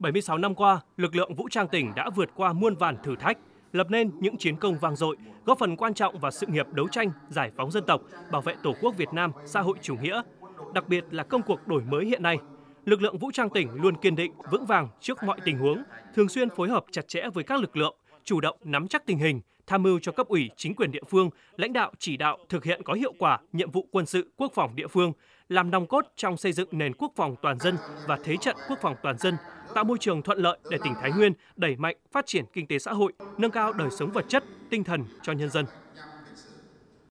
76 năm qua, lực lượng vũ trang tỉnh đã vượt qua muôn vàn thử thách, lập nên những chiến công vang dội, góp phần quan trọng vào sự nghiệp đấu tranh giải phóng dân tộc, bảo vệ Tổ quốc Việt Nam xã hội chủ nghĩa, đặc biệt là công cuộc đổi mới hiện nay. Lực lượng vũ trang tỉnh luôn kiên định, vững vàng trước mọi tình huống, thường xuyên phối hợp chặt chẽ với các lực lượng, chủ động nắm chắc tình hình, tham mưu cho cấp ủy chính quyền địa phương, lãnh đạo chỉ đạo thực hiện có hiệu quả nhiệm vụ quân sự quốc phòng địa phương, làm nòng cốt trong xây dựng nền quốc phòng toàn dân và thế trận quốc phòng toàn dân, tạo môi trường thuận lợi để tỉnh Thái Nguyên đẩy mạnh phát triển kinh tế xã hội, nâng cao đời sống vật chất, tinh thần cho nhân dân.